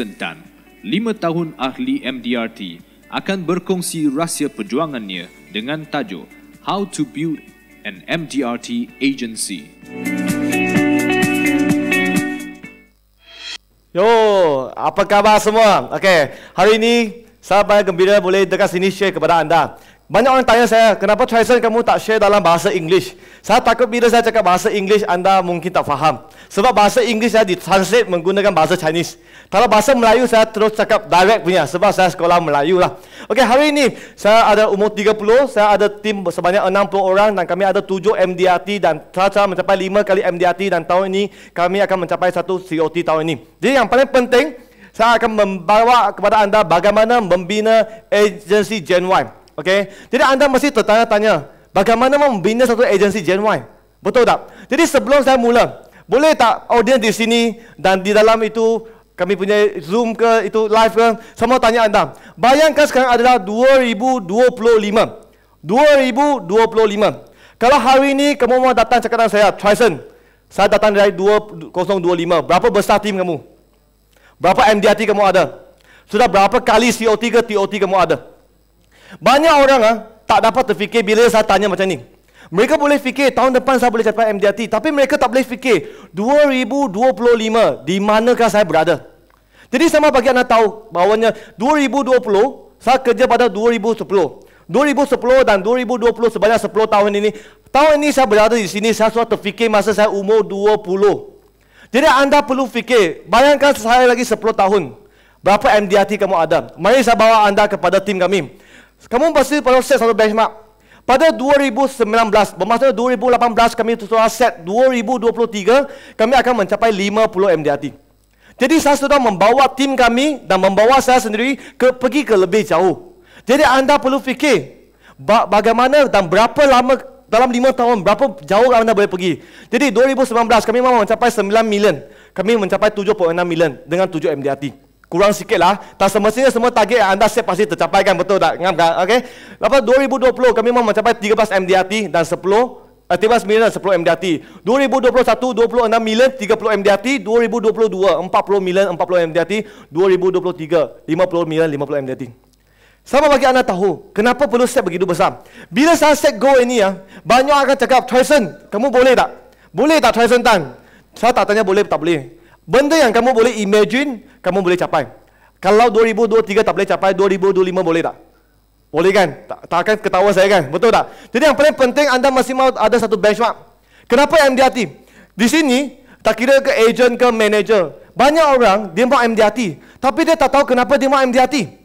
Jason Tan, 5 tahun ahli MDRT, akan berkongsi rahsia perjuangannya dengan tajuk How to Build an MDRT Agency. Yo, apa khabar semua? Okay, hari ini saya paling gembira boleh dekat sini share kepada anda. Banyak orang tanya saya, kenapa Tyson kamu tak share dalam bahasa English? Saya takut bila saya cakap bahasa English, anda mungkin tak faham. Sebab bahasa English saya ditranslate menggunakan bahasa Chinese. Kalau bahasa Melayu, saya terus cakap direct punya. Sebab saya sekolah Melayu lah. Okey, hari ini saya ada umur 30. Saya ada tim sebanyak 60 orang. Dan kami ada 7 MDRT. Dan saya mencapai 5 kali MDRT. Dan tahun ini, kami akan mencapai satu COT tahun ini. Jadi yang paling penting, saya akan membawa kepada anda bagaimana membina agensi Gen Y. Okay? Jadi anda mesti tertanya-tanya, bagaimana membina satu agensi Gen Y? Betul tak? Jadi sebelum saya mula, boleh tak audiens di sini dan di dalam itu kami punya Zoom ke itu live ke semua tanya anda. Bayangkan sekarang adalah 2025. 2025. Kalau hari ini kamu mau datang cakap dengan saya, Tyson, saya datang dari 2025. Berapa besar tim kamu? Berapa MDRT kamu ada? Sudah berapa kali COT ke TOT kamu ada? Banyak orang ah, tak dapat terfikir bila saya tanya macam ni. Mereka boleh fikir tahun depan saya boleh capai MDRT. Tapi mereka tak boleh fikir 2025 di manakah saya berada. Jadi sama bagi anda tahu bahawanya 2020 saya kerja pada 2010. 2010 dan 2020 sebanyak 10 tahun ini. Tahun ini saya berada di sini saya suatu fikir masa saya umur 20. Jadi anda perlu fikir bayangkan saya lagi 10 tahun. Berapa MDRT kamu ada? Mari saya bawa anda kepada tim kami. Kamu pasti perlu set satu benchmark. Pada 2019, bermaksud 2018 kami sudah set 2023, kami akan mencapai 50 MDRT. Jadi saya sudah membawa tim kami dan membawa saya sendiri ke pergi ke lebih jauh. Jadi anda perlu fikir bagaimana dan berapa lama dalam 5 tahun berapa jauh anda boleh pergi. Jadi 2019 kami memang mencapai 9 million. Kami mencapai 7.6 million dengan 7 MDRT kurang sikit lah. Tak semestinya semua target yang anda set pasti tercapai kan, betul tak? Ngam kan? Okay. Lepas 2020, kami mahu mencapai 13 MDRT dan 10 13 eh, million 10 MDRT. 2021, 26 million, 30 MDRT. 2022, 40 million, 40 MDRT. 2023, 50 million, 50 MDRT. Sama bagi anda tahu, kenapa perlu set begitu besar? Bila saya set goal ini, ya, banyak akan cakap, Tyson, kamu boleh tak? Boleh tak Tyson Tan? Saya tak tanya boleh tak boleh. Benda yang kamu boleh imagine, kamu boleh capai. Kalau 2023 tak boleh capai, 2025 boleh tak? Boleh kan? Tak, takkan ketawa saya kan? Betul tak? Jadi yang paling penting anda masih mahu ada satu benchmark. Kenapa MDRT? Di sini, tak kira ke agent ke manager. Banyak orang, dia mahu MDRT. Tapi dia tak tahu kenapa dia mahu MDRT.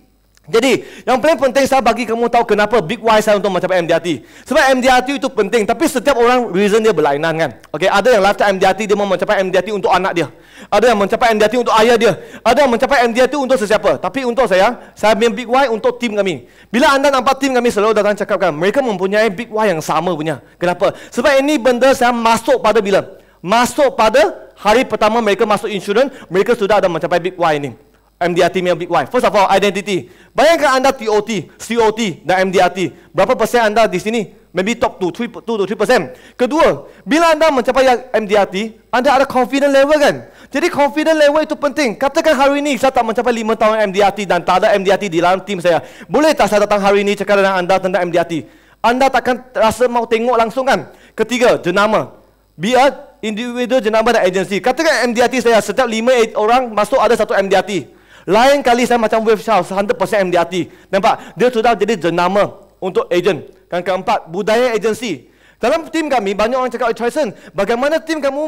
Jadi, yang paling penting saya bagi kamu tahu kenapa big why saya untuk mencapai MDRT. Sebab MDRT itu penting, tapi setiap orang reason dia berlainan kan. Okay, ada yang lifetime MDRT, dia mau mencapai MDRT untuk anak dia. Ada yang mencapai MDRT untuk ayah dia. Ada yang mencapai MDRT untuk sesiapa. Tapi untuk saya, saya punya big why untuk tim kami. Bila anda nampak tim kami selalu datang cakapkan, mereka mempunyai big why yang sama punya. Kenapa? Sebab ini benda saya masuk pada bila? Masuk pada hari pertama mereka masuk insurans, mereka sudah ada mencapai big why ini. MDRT big Y. First of all, identity. Bayangkan anda TOT, COT dan MDRT. Berapa persen anda di sini? Maybe top 2, 3, 2 to 3 persen. Kedua, bila anda mencapai MDRT, anda ada confidence level kan? Jadi confidence level itu penting. Katakan hari ini saya tak mencapai 5 tahun MDRT dan tak ada MDRT di dalam tim saya. Boleh tak saya datang hari ini cakap dengan anda tentang MDRT? Anda takkan rasa mau tengok langsung kan? Ketiga, jenama. Be a individual jenama dan agency. Katakan MDRT saya setiap 5 orang masuk ada satu MDRT. Lain kali saya macam Wave Charles, 100% MDRT. Nampak? Dia sudah jadi jenama untuk agent. Yang keempat, budaya agensi. Dalam tim kami, banyak orang cakap, Tyson, bagaimana tim kamu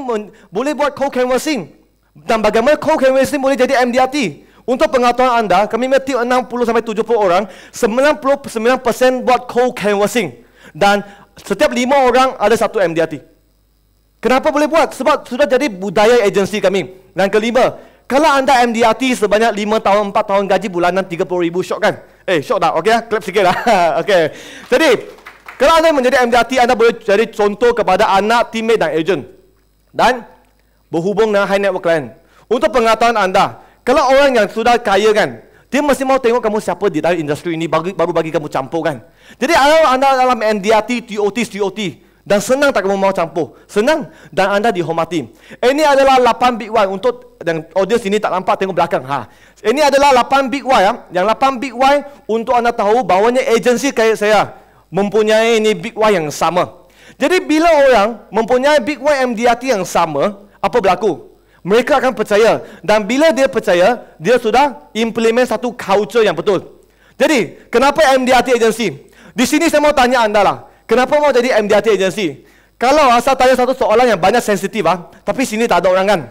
boleh buat cold canvassing Dan bagaimana cold canvassing boleh jadi MDRT? Untuk pengetahuan anda, kami punya 60 sampai 70 orang, 99% buat cold canvassing Dan setiap 5 orang ada satu MDRT. Kenapa boleh buat? Sebab sudah jadi budaya agensi kami. Yang kelima, kalau anda MDRT sebanyak 5 tahun, 4 tahun gaji bulanan 30 ribu, syok kan? Eh, syok tak? Okey lah, clap sikit lah. okay. Jadi, kalau anda menjadi MDRT, anda boleh jadi contoh kepada anak, teammate dan agent. Dan, berhubung dengan high network client. Untuk pengetahuan anda, kalau orang yang sudah kaya kan, dia mesti mau tengok kamu siapa di dalam industri ini baru bagi kamu campur kan. Jadi kalau anda dalam NDRT, TOT, COT, dan senang tak kamu mau campur? Senang dan anda dihormati. Ini adalah 8 big why untuk yang audience ini tak nampak tengok belakang. Ha. Ini adalah 8 big why. Ya. Yang 8 big why untuk anda tahu bahawanya agensi kayak saya mempunyai ini big why yang sama. Jadi bila orang mempunyai big why MDRT yang sama, apa berlaku? Mereka akan percaya. Dan bila dia percaya, dia sudah implement satu culture yang betul. Jadi, kenapa MDRT agensi? Di sini saya mau tanya anda lah. Kenapa mau jadi MDRT agency? Kalau asal tanya satu soalan yang banyak sensitif ah, tapi sini tak ada orang kan.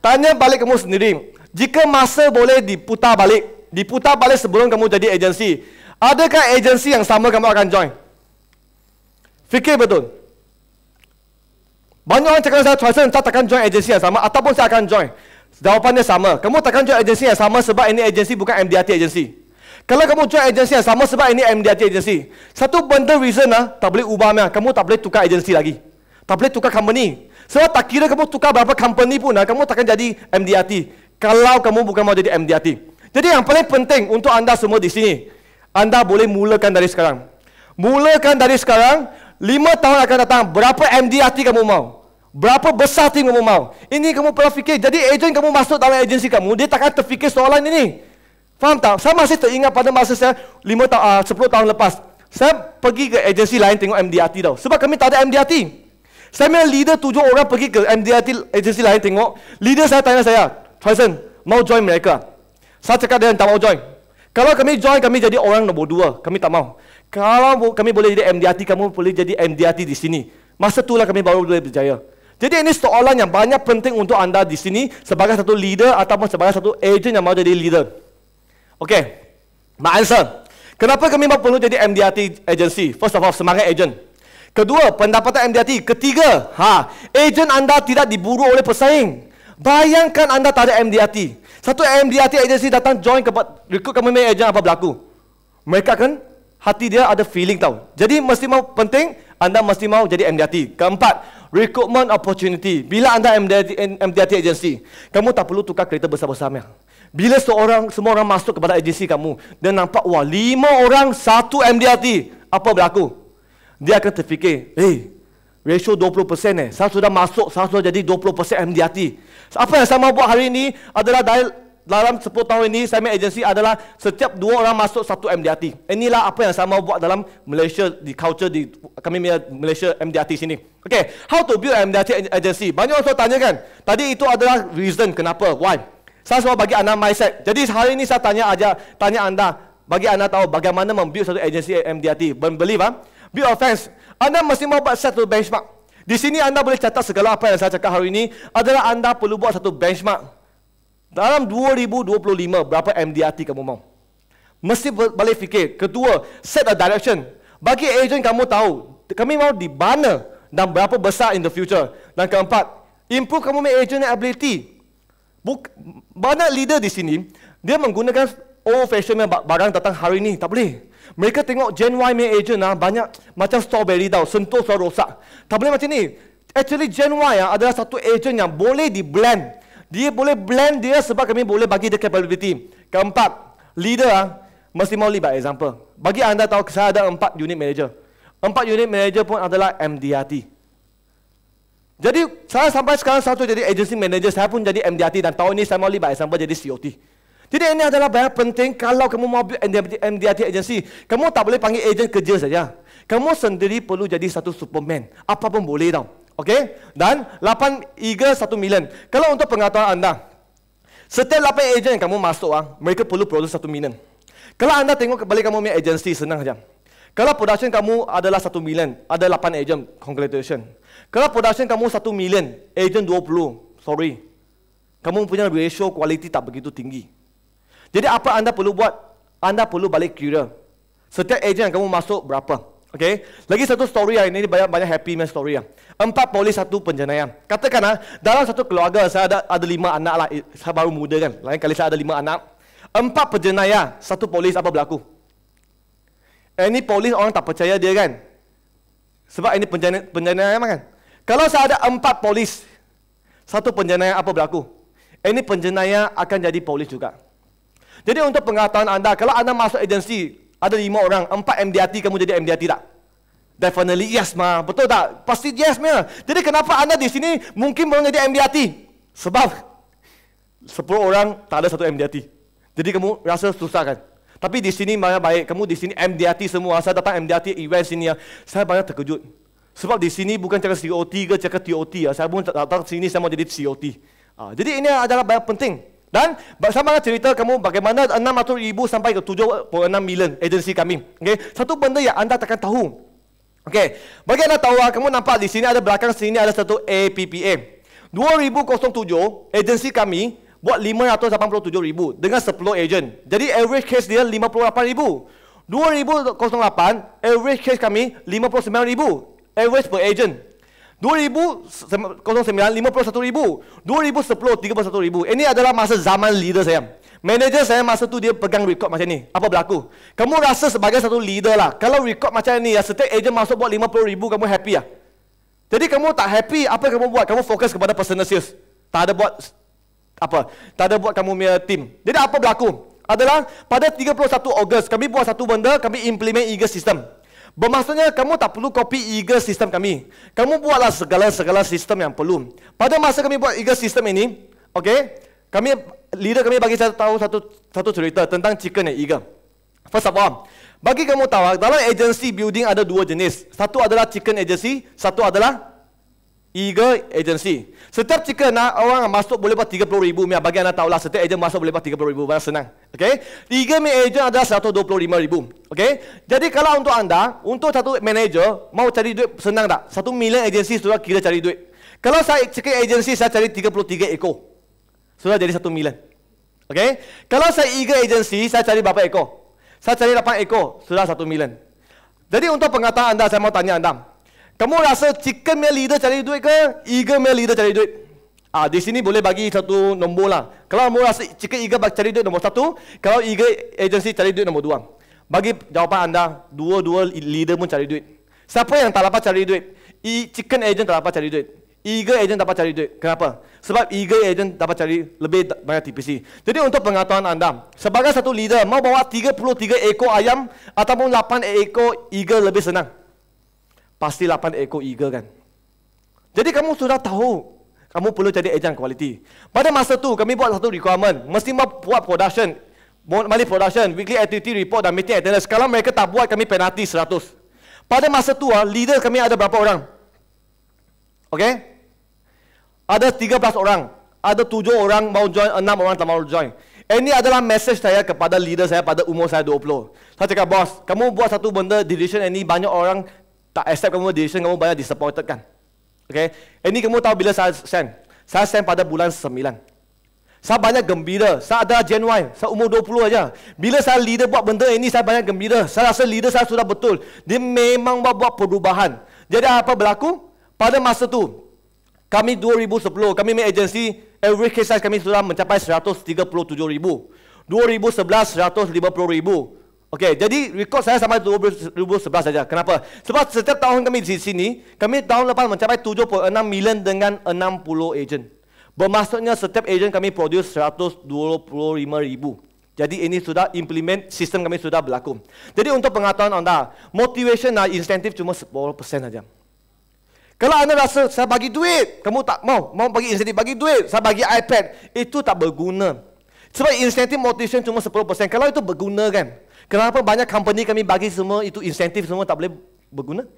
Tanya balik kamu sendiri. Jika masa boleh diputar balik, diputar balik sebelum kamu jadi agency, adakah agency yang sama kamu akan join? Fikir betul. Banyak orang cakap saya choice saya tak akan join agency yang sama ataupun saya akan join. Jawapannya sama. Kamu takkan join agency yang sama sebab ini agency bukan MDRT agency. Kalau kamu join agensi yang sama sebab ini MDRT agensi. Satu benda reason lah, tak boleh ubah mah. Kamu tak boleh tukar agensi lagi. Tak boleh tukar company. Sebab tak kira kamu tukar berapa company pun lah, kamu takkan jadi MDRT. Kalau kamu bukan mau jadi MDRT. Jadi yang paling penting untuk anda semua di sini, anda boleh mulakan dari sekarang. Mulakan dari sekarang, 5 tahun akan datang, berapa MDRT kamu mau? Berapa besar tim kamu mau? Ini kamu perlu fikir. Jadi agent kamu masuk dalam agensi kamu, dia takkan terfikir soalan ini. Faham tak? Saya masih teringat pada masa saya lima tahun, uh, ah, sepuluh tahun lepas. Saya pergi ke agensi lain tengok MDRT tau. Sebab kami tak ada MDRT. Saya punya leader tujuh orang pergi ke MDRT agensi lain tengok. Leader saya tanya saya, Tyson, mau join mereka? Saya cakap dia tak mau join. Kalau kami join, kami jadi orang nombor dua. Kami tak mau. Kalau kami boleh jadi MDRT, kamu boleh jadi MDRT di sini. Masa itulah kami baru boleh berjaya. Jadi ini soalan yang banyak penting untuk anda di sini sebagai satu leader ataupun sebagai satu agent yang mau jadi leader. Okay. My answer. Kenapa kami mahu perlu jadi MDRT agency? First of all, semangat agent. Kedua, pendapatan MDRT. Ketiga, ha, agent anda tidak diburu oleh pesaing. Bayangkan anda tak ada MDRT. Satu MDRT agency datang join ke rekrut kami main agent apa berlaku? Mereka kan hati dia ada feeling tau. Jadi mesti mau penting anda mesti mau jadi MDRT. Keempat, recruitment opportunity. Bila anda MDRT, MDRT agency, kamu tak perlu tukar kereta besar-besar. Bila seorang semua orang masuk kepada agensi kamu dan nampak wah lima orang satu MDRT apa berlaku? Dia akan terfikir, "Eh, hey, ratio 20% eh. Saya sudah masuk, saya sudah jadi 20% MDRT. Apa yang saya mahu buat hari ini adalah dalam 10 tahun ini saya punya agensi adalah setiap dua orang masuk satu MDRT. Inilah apa yang saya mahu buat dalam Malaysia di culture di kami punya Malaysia MDRT sini. Okay, how to build MDRT agency? Banyak orang tanya kan? Tadi itu adalah reason kenapa, why? Saya selalu bagi anak mindset. Jadi hari ini saya tanya aja, tanya anda, bagi anda tahu bagaimana membuat satu agensi MDRT. Believe, ah? build a fence. Anda mesti mau buat satu benchmark. Di sini anda boleh catat segala apa yang saya cakap hari ini adalah anda perlu buat satu benchmark. Dalam 2025, berapa MDRT kamu mau? Mesti balik fikir. Kedua, set a direction. Bagi agen kamu tahu, kami mau di mana dan berapa besar in the future. Dan keempat, improve kamu punya agent ability. Buk, banyak leader di sini, dia menggunakan old fashion barang datang hari ini. Tak boleh. Mereka tengok Gen Y main agent ah, banyak macam strawberry tau, sentuh suara rosak. Tak boleh macam ni. Actually Gen Y ah, adalah satu agent yang boleh di blend. Dia boleh blend dia sebab kami boleh bagi dia capability. Keempat, leader ah, mesti mau lead by example. Bagi anda tahu, saya ada empat unit manager. Empat unit manager pun adalah MDRT. Jadi saya sampai sekarang satu jadi agency manager, saya pun jadi MDRT dan tahun ini saya mau lihat example jadi COT. Jadi ini adalah banyak penting kalau kamu mau MDRT agency, kamu tak boleh panggil agent kerja saja. Kamu sendiri perlu jadi satu superman. Apa pun boleh tau. Okay? Dan 8 ego 1 million. Kalau untuk pengetahuan anda, setiap 8 agent yang kamu masuk, ah, mereka perlu produce 1 million. Kalau anda tengok balik kamu punya agency, senang saja. Kalau production kamu adalah 1 million, ada 8 agent, congratulations. Kalau production kamu 1 million, agent 20, sorry. Kamu punya ratio quality tak begitu tinggi. Jadi apa anda perlu buat? Anda perlu balik kira. Setiap agent yang kamu masuk, berapa? Okay. Lagi satu story yang ini banyak banyak happy man story ya. Empat polis satu penjenayah. Katakanlah dalam satu keluarga saya ada ada lima anak lah. Saya baru muda kan. Lain kali saya ada lima anak. Empat penjenayah satu polis apa berlaku? Ini eh, polis orang tak percaya dia kan? Sebab ini penjana penjana apa kan? Kalau saya ada empat polis, satu penjenayah apa berlaku? Ini eh, penjenayah akan jadi polis juga. Jadi untuk pengetahuan anda, kalau anda masuk agensi, ada lima orang, empat MDRT, kamu jadi MDRT tak? Definitely yes ma, betul tak? Pasti yes ma. Jadi kenapa anda di sini mungkin belum jadi MDRT? Sebab sepuluh orang tak ada satu MDRT. Jadi kamu rasa susah kan? Tapi di sini banyak baik, kamu di sini MDRT semua, saya datang MDRT event sini ya, saya banyak terkejut. Sebab di sini bukan cakap COT ke cakap TOT ya, saya pun datang sini saya mau jadi COT. Ha, ah, jadi ini adalah banyak penting. Dan sama lah cerita kamu bagaimana 600 ribu sampai ke 7.6 million agensi kami. Okay? Satu benda yang anda takkan tahu. Okay. Bagi anda tahu, ah, kamu nampak di sini ada belakang sini ada satu APPA. 2007, agensi kami buat 587 ribu dengan 10 agent. Jadi average case dia 58 ribu. 2008, average case kami 59 ribu. Average per agent. 2009, 51 ribu. 2010, 31 ribu. Ini adalah masa zaman leader saya. Manager saya masa tu dia pegang record macam ni. Apa berlaku? Kamu rasa sebagai satu leader lah. Kalau record macam ni, ya, setiap agent masuk buat 50 ribu, kamu happy lah. Jadi kamu tak happy, apa yang kamu buat? Kamu fokus kepada personal sales. Tak ada buat apa tak ada buat kamu punya team jadi apa berlaku adalah pada 31 Ogos kami buat satu benda kami implement eager system Bermaksudnya kamu tak perlu copy eager system kami. Kamu buatlah segala-segala sistem yang perlu. Pada masa kami buat eager system ini, okay, kami leader kami bagi saya tahu satu satu cerita tentang chicken yang eager. First of all, bagi kamu tahu dalam agency building ada dua jenis. Satu adalah chicken agency, satu adalah Eagle agency Setiap jika nak orang masuk boleh buat 30 ribu. Mia. Bagi anda tahulah setiap agen masuk boleh buat 30 ribu. Banyak senang. Okay? Tiga mi agen adalah 125 ribu. Okay? Jadi kalau untuk anda, untuk satu manager, mau cari duit senang tak? Satu million agency sudah kira cari duit. Kalau saya cakap agency saya cari 33 ekor. Sudah jadi satu million. Okay? Kalau saya eagle agency saya cari berapa ekor? Saya cari 8 ekor. Sudah satu million. Jadi untuk pengataan anda, saya mau tanya anda. Kamu rasa chicken punya leader cari duit ke? Eagle punya leader cari duit? Ah, di sini boleh bagi satu nombor lah. Kalau kamu rasa chicken eagle cari duit nombor satu, kalau eagle agency cari duit nombor dua. Bagi jawapan anda, dua-dua leader pun cari duit. Siapa yang tak dapat cari duit? E chicken agent tak dapat cari duit. Eagle agent dapat cari duit. Kenapa? Sebab eagle agent dapat cari lebih banyak TPC. Jadi untuk pengetahuan anda, sebagai satu leader, mau bawa 33 ekor ayam ataupun 8 ekor eagle lebih senang pasti 8 ekor eagle kan. Jadi kamu sudah tahu, kamu perlu jadi ejen quality. Pada masa tu kami buat satu requirement, mesti buat production, monthly production, weekly activity report dan meeting attendance. Kalau mereka tak buat, kami penalti 100. Pada masa tu, ah, leader kami ada berapa orang? Okay? Ada 13 orang. Ada 7 orang mau join, 6 orang tak mau join. Ini adalah message saya kepada leader saya pada umur saya 20. Saya cakap, bos, kamu buat satu benda, decision ini banyak orang tak accept kamu decision kamu banyak disappointed kan. Okay. Ini kamu tahu bila saya send? Saya send pada bulan 9. Saya banyak gembira. Saya adalah Gen Y. Saya umur 20 aja. Bila saya leader buat benda ini, saya banyak gembira. Saya rasa leader saya sudah betul. Dia memang buat, buat perubahan. Jadi apa berlaku? Pada masa tu, kami 2010, kami main agensi, average case size kami sudah mencapai 137 ribu. 2011, 150 ribu. Okey, jadi rekod saya sampai 2011 saja. Kenapa? Sebab setiap tahun kami di sini, kami tahun lepas mencapai 7.6 million dengan 60 agent. Bermaksudnya setiap agent kami produce 125 ribu. Jadi ini sudah implement, sistem kami sudah berlaku. Jadi untuk pengetahuan anda, motivation dan insentif cuma 10% saja. Kalau anda rasa saya bagi duit, kamu tak mau, mau bagi insentif, bagi duit, saya bagi iPad, itu tak berguna. Sebab insentif motivation cuma 10%, kalau itu berguna kan? Kenapa banyak company kami bagi semua itu insentif semua tak boleh berguna?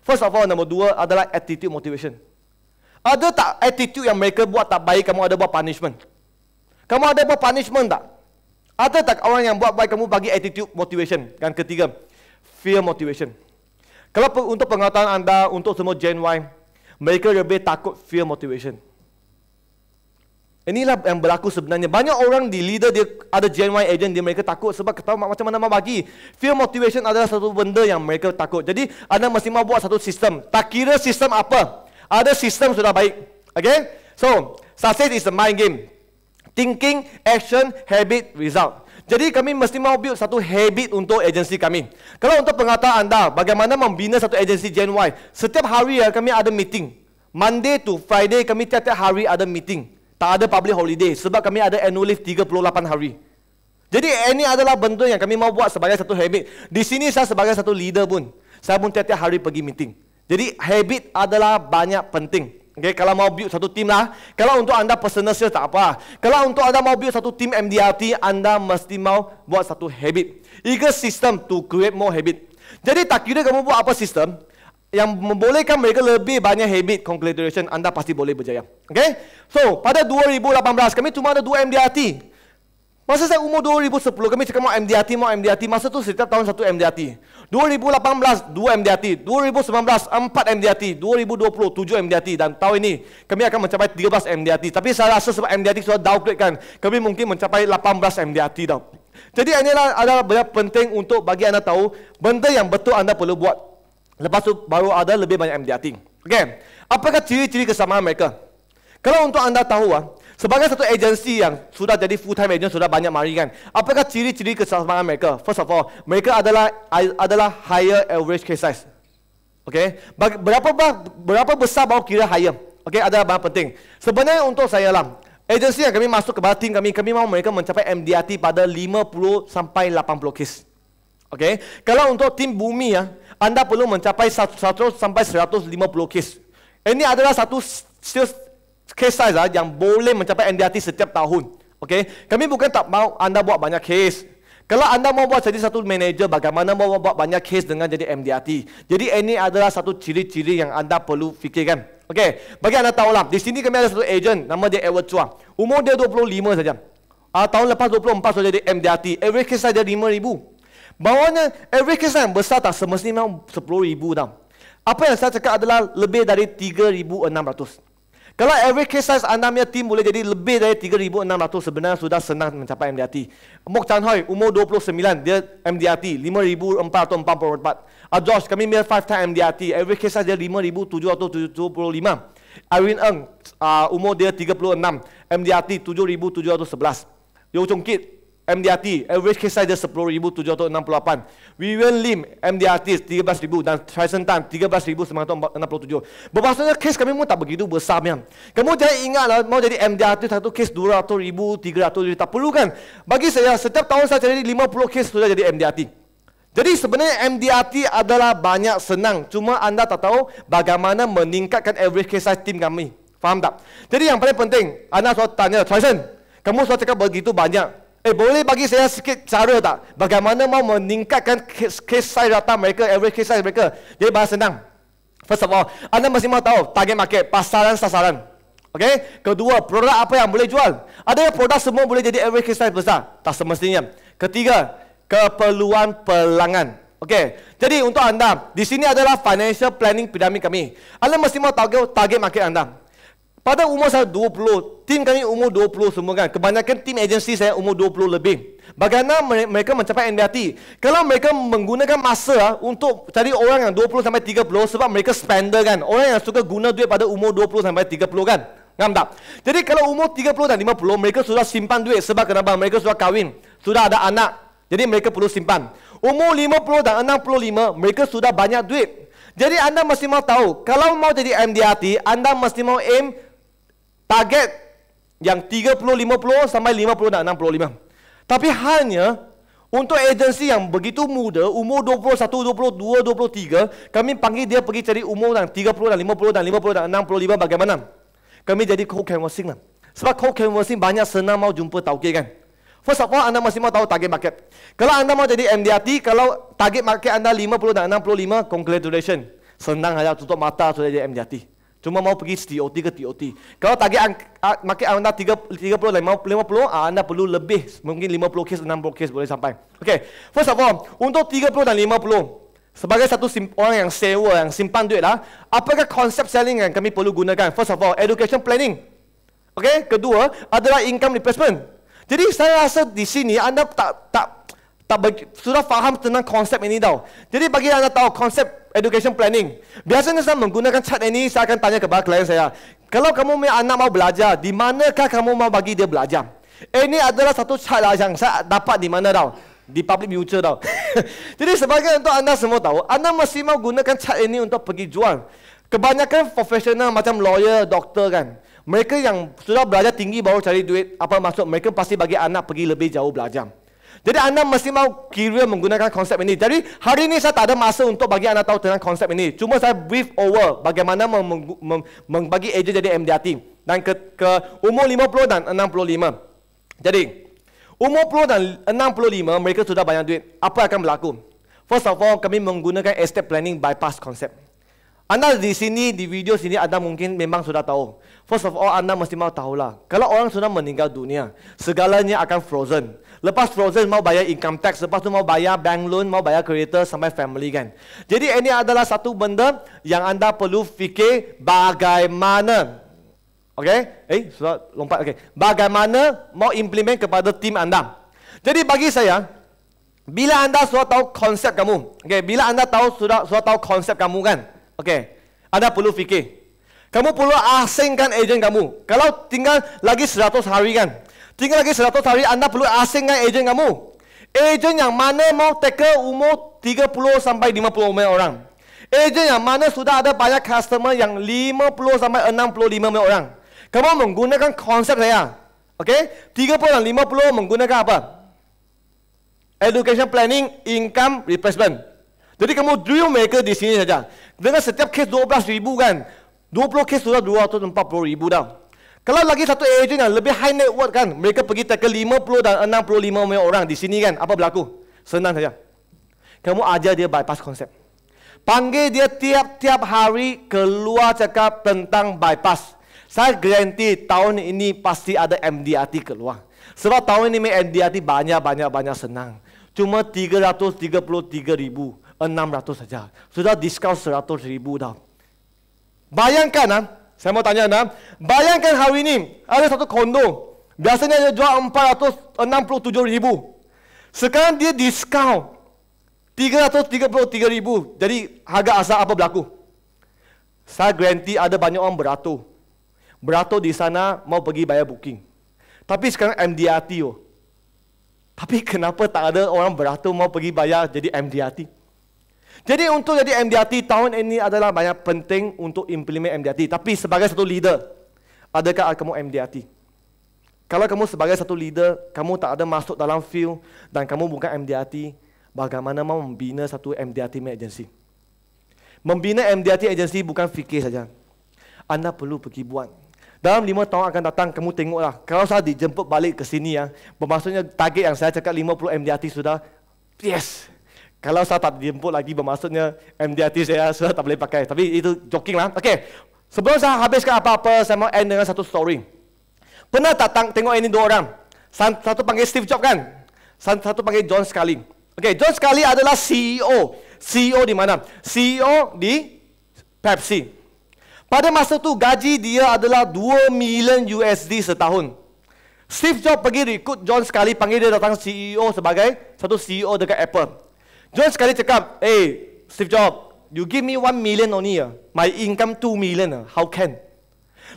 First of all, nombor dua adalah attitude motivation. Ada tak attitude yang mereka buat tak baik, kamu ada buat punishment? Kamu ada buat punishment tak? Ada tak orang yang buat baik, kamu bagi attitude motivation? Dan ketiga, fear motivation. Kalau untuk pengetahuan anda, untuk semua Gen Y, mereka lebih takut fear motivation. Inilah yang berlaku sebenarnya. Banyak orang di leader dia ada genuine agent dia mereka takut sebab tahu macam mana mau bagi. Fear motivation adalah satu benda yang mereka takut. Jadi anda mesti mau buat satu sistem. Tak kira sistem apa. Ada sistem sudah baik. Okay? So, success is a mind game. Thinking, action, habit, result. Jadi kami mesti mau build satu habit untuk agensi kami. Kalau untuk pengata anda, bagaimana membina satu agensi Gen Y? Setiap hari ya kami ada meeting. Monday to Friday kami tiap-tiap hari ada meeting tak ada public holiday sebab kami ada annual leave 38 hari. Jadi ini adalah bentuk yang kami mau buat sebagai satu habit. Di sini saya sebagai satu leader pun, saya pun tiap-tiap hari pergi meeting. Jadi habit adalah banyak penting. Okay, kalau mau build satu tim lah, kalau untuk anda personal sales tak apa. Kalau untuk anda mau build satu tim MDRT, anda mesti mau buat satu habit. Eager system to create more habit. Jadi tak kira kamu buat apa sistem, yang membolehkan mereka lebih banyak habit congratulation anda pasti boleh berjaya. Okay? So, pada 2018 kami cuma ada dua MDRT. Masa saya umur 2010 kami cakap mau MDRT, mau MDRT. Masa tu setiap tahun satu MDRT. 2018 dua MDRT, 2019 empat MDRT, 2020 tujuh MDRT dan tahun ini kami akan mencapai 13 MDRT. Tapi saya rasa sebab MDRT sudah downgrade kan, kami mungkin mencapai 18 MDRT dah. Jadi ini adalah benda penting untuk bagi anda tahu benda yang betul anda perlu buat Lepas tu baru ada lebih banyak MDR team. Okay. Apakah ciri-ciri kesamaan mereka? Kalau untuk anda tahu, ah, sebagai satu agensi yang sudah jadi full time agent sudah banyak mari kan. Apakah ciri-ciri kesamaan mereka? First of all, mereka adalah adalah higher average case size. Okay. Berapa berapa besar baru kira higher? Okay, adalah banyak penting. Sebenarnya untuk saya lah, agensi yang kami masuk kepada tim kami, kami mahu mereka mencapai MDRT pada 50 sampai 80 case. Okay. Kalau untuk tim bumi ya, anda perlu mencapai 100 sampai 150 kes. Ini adalah satu case size ah, yang boleh mencapai NDRT setiap tahun. Okay? Kami bukan tak mahu anda buat banyak case. Kalau anda mau buat jadi satu manager, bagaimana mau buat banyak case dengan jadi MDRT? Jadi ini adalah satu ciri-ciri yang anda perlu fikirkan. Okay? bagi anda tahu lah, di sini kami ada satu agent, nama dia Edward Chua. Umur dia 25 saja. Uh, tahun lepas 24 sudah jadi MDRT. Average case saja 5,000. Bawahnya every case time besar tak semestinya memang 10 ribu tau. Apa yang saya cakap adalah lebih dari 3,600. Kalau every case size anda punya team boleh jadi lebih dari 3,600 sebenarnya sudah senang mencapai MDRT. Mok Chan Hoi umur 29 dia MDRT 5,444. Uh, Josh kami punya 5 times MDRT every case size dia 5,775. Irene eng uh, umur dia 36, MDRT 7,711. Yo Chung Kit, MDRT average case size dia 10768 Vivian Lim MDRT 13000 dan Tyson Tan 13967 berbahasanya case kami pun tak begitu besar man. kamu jangan ingat lah mau jadi MDRT satu case 200,000 300,000 tak perlu kan bagi saya setiap tahun saya jadi 50 case sudah jadi MDRT jadi sebenarnya MDRT adalah banyak senang cuma anda tak tahu bagaimana meningkatkan average case size tim kami faham tak jadi yang paling penting anda suatu tanya Tyson kamu suatu cakap begitu banyak Eh boleh bagi saya sikit cara tak? Bagaimana mau meningkatkan case size rata mereka, average case size mereka. Jadi bahasa senang. First of all, anda masih mahu tahu target market, pasaran, sasaran. Okay? Kedua, produk apa yang boleh jual. Ada produk semua boleh jadi average case size besar. Tak semestinya. Ketiga, keperluan pelanggan. Okay, jadi untuk anda, di sini adalah financial planning piramid kami. Anda masih mahu tahu target market anda. Pada umur saya 20, tim kami umur 20 semua kan. Kebanyakan tim agensi saya umur 20 lebih. Bagaimana mereka mencapai NDRT? Kalau mereka menggunakan masa ah, untuk cari orang yang 20 sampai 30 sebab mereka spender kan. Orang yang suka guna duit pada umur 20 sampai 30 kan. Ngam tak? Jadi kalau umur 30 dan 50, mereka sudah simpan duit sebab kenapa? Mereka sudah kahwin. Sudah ada anak. Jadi mereka perlu simpan. Umur 50 dan 65, mereka sudah banyak duit. Jadi anda mesti mau tahu, kalau mau jadi MDRT, anda mesti mau aim target yang 30 50 sampai 50 dan 65. Tapi hanya untuk agensi yang begitu muda, umur 21, 22, 23, kami panggil dia pergi cari umur yang 30 dan 50 dan 50 dan 65 bagaimana? Kami jadi cold canvassing lah. Sebab cold canvassing banyak senang mau jumpa tauke kan? First of all, anda masih mau tahu target market. Kalau anda mau jadi MDRT, kalau target market anda 50 dan 65, congratulations. Senang saja tutup mata sudah jadi MDRT. Cuma mau pergi TOT ke TOT. Kalau target market anda tiga tiga puluh 30, lah, lima puluh, ah, anda perlu lebih mungkin lima 50 kes, puluh kes boleh sampai. Okay, first of all, untuk tiga puluh dan lima puluh sebagai satu orang yang sewa, yang simpan duit lah, apakah konsep selling yang kami perlu gunakan? First of all, education planning. Okay, kedua adalah income replacement. Jadi saya rasa di sini anda tak tak tak bagi, sudah faham tentang konsep ini tau. Jadi bagi anda tahu konsep education planning. Biasanya saya menggunakan chat ini, saya akan tanya kepada klien saya. Kalau kamu punya anak mau belajar, di manakah kamu mau bagi dia belajar? Eh, ini adalah satu chat lah yang saya dapat di mana tau. Di public future tau. Jadi sebagai untuk anda semua tahu, anda masih mau gunakan chat ini untuk pergi jual. Kebanyakan profesional macam lawyer, doktor kan. Mereka yang sudah belajar tinggi baru cari duit. Apa maksud? Mereka pasti bagi anak pergi lebih jauh belajar. Jadi anda mesti mahu kira menggunakan konsep ini. Jadi hari ini saya tak ada masa untuk bagi anda tahu tentang konsep ini. Cuma saya brief over bagaimana mem- mem- mem- membagi jadi MDRT. Dan ke, ke umur 50 dan 65. Jadi, umur 50 dan 65, mereka sudah banyak duit. Apa akan berlaku? First of all, kami menggunakan estate planning bypass konsep. Anda di sini, di video sini, anda mungkin memang sudah tahu. First of all, anda mesti mahu tahu lah. Kalau orang sudah meninggal dunia, segalanya akan frozen. Lepas frozen, mau bayar income tax. Lepas tu mau bayar bank loan, mau bayar creditor sampai family kan. Jadi ini adalah satu benda yang anda perlu fikir bagaimana. Okay? Eh, sudah lompat. Okay. Bagaimana mau implement kepada tim anda. Jadi bagi saya, bila anda sudah tahu konsep kamu. Okay, bila anda tahu sudah, sudah tahu konsep kamu kan. Okay. Anda perlu fikir. Kamu perlu asingkan ejen kamu. Kalau tinggal lagi 100 hari kan. Tinggal lagi 100 hari anda perlu asingkan ejen kamu. Ejen yang mana mau take umur 30 sampai 50 orang. Ejen yang mana sudah ada banyak customer yang 50 sampai 65 orang. Kamu menggunakan konsep saya. Okey? 30 dan 50 menggunakan apa? Education planning, income replacement. Jadi kamu deal maker di sini saja. Dengan setiap case 12 ribu kan. 20 kes sudah 240 ribu dah. Kalau lagi satu agent yang lebih high network kan, mereka pergi tackle 50 dan 65 orang di sini kan, apa berlaku? Senang saja. Kamu ajar dia bypass konsep. Panggil dia tiap-tiap hari keluar cakap tentang bypass. Saya garanti tahun ini pasti ada MDRT keluar. Sebab tahun ini MDRT banyak-banyak-banyak senang. Cuma 333 ribu, 600 saja. Sudah discount 100 ribu dah. Bayangkan ah, saya mau tanya anda, bayangkan hari ini ada satu kondo biasanya dia jual 467 ribu. Sekarang dia diskaun 333 ribu. Jadi harga asal apa berlaku? Saya guarantee ada banyak orang beratur. Beratur di sana mau pergi bayar booking. Tapi sekarang MDRT. Oh. Tapi kenapa tak ada orang beratur mau pergi bayar jadi MDRT? Jadi untuk jadi MDRT tahun ini adalah banyak penting untuk implement MDRT. Tapi sebagai satu leader, adakah kamu MDRT? Kalau kamu sebagai satu leader, kamu tak ada masuk dalam field dan kamu bukan MDRT, bagaimana mau membina satu MDRT agency? Membina MDRT agency bukan fikir saja. Anda perlu pergi buat. Dalam lima tahun akan datang, kamu tengoklah. Kalau saya dijemput balik ke sini, ya, bermaksudnya target yang saya cakap 50 MDRT sudah, yes, kalau saya tak dijemput lagi bermaksudnya MDRT saya sudah tak boleh pakai. Tapi itu joking lah. Okey. Sebelum saya habiskan apa-apa, saya mau end dengan satu story. Pernah tak tang- tengok ini dua orang? Satu panggil Steve Jobs kan? Satu panggil John Scully. Okey, John Scully adalah CEO. CEO di mana? CEO di Pepsi. Pada masa tu gaji dia adalah 2 million USD setahun. Steve Jobs pergi rekrut John Scully panggil dia datang CEO sebagai satu CEO dekat Apple. John sekali cakap, eh, hey, Steve Jobs, you give me one million only. Uh. My income two million. Uh. How can?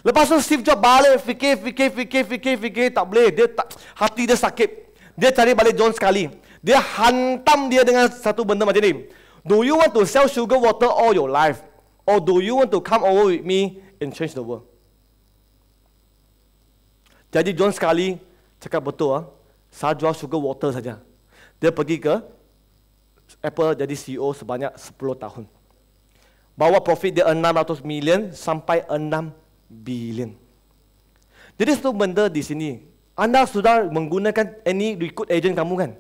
Lepas tu Steve Jobs balik, fikir, fikir, fikir, fikir, fikir, tak boleh. Dia tak, hati dia sakit. Dia cari balik John sekali. Dia hantam dia dengan satu benda macam ni. Do you want to sell sugar water all your life? Or do you want to come over with me and change the world? Jadi John sekali cakap betul. Uh. Saya jual sugar water saja. Dia pergi ke Apple jadi CEO sebanyak 10 tahun. Bawa profit dia 600 million sampai 6 billion. Jadi satu benda di sini, anda sudah menggunakan any recruit agent kamu kan?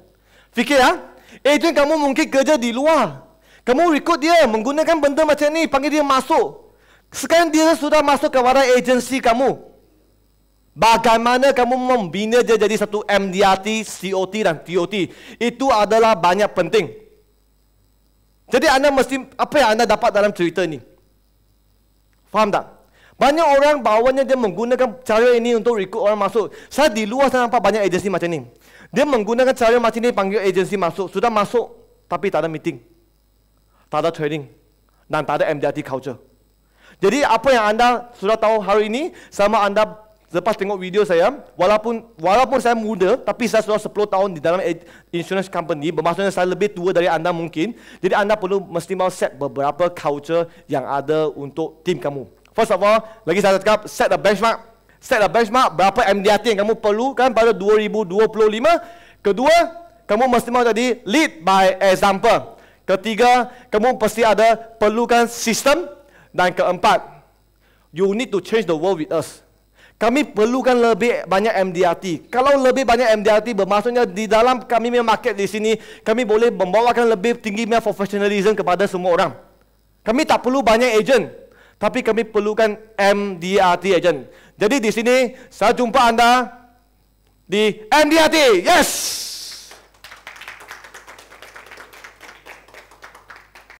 Fikir ya, agent kamu mungkin kerja di luar. Kamu recruit dia menggunakan benda macam ni, panggil dia masuk. Sekarang dia sudah masuk ke wadah agensi kamu. Bagaimana kamu membina dia jadi satu MDRT, COT dan TOT. Itu adalah banyak penting. Jadi anda mesti apa yang anda dapat dalam cerita ni? Faham tak? Banyak orang bawahnya dia menggunakan cara ini untuk ikut orang masuk. Saya di luar saya nampak banyak agensi macam ni. Dia menggunakan cara macam ni panggil agensi masuk. Sudah masuk tapi tak ada meeting. Tak ada training. Dan tak ada MDRT culture. Jadi apa yang anda sudah tahu hari ini sama anda Selepas tengok video saya, walaupun walaupun saya muda, tapi saya sudah 10 tahun di dalam insurance company, bermaksudnya saya lebih tua dari anda mungkin. Jadi anda perlu mesti mahu set beberapa culture yang ada untuk tim kamu. First of all, lagi saya cakap, set the benchmark. Set the benchmark, berapa MDRT yang kamu perlukan pada 2025. Kedua, kamu mesti mahu jadi lead by example. Ketiga, kamu pasti ada perlukan sistem. Dan keempat, you need to change the world with us. Kami perlukan lebih banyak MDRT. Kalau lebih banyak MDRT bermaksudnya di dalam kami punya market di sini, kami boleh membawakan lebih tinggi punya professionalism kepada semua orang. Kami tak perlu banyak agent, tapi kami perlukan MDRT agent. Jadi di sini saya jumpa anda di MDRT. Yes!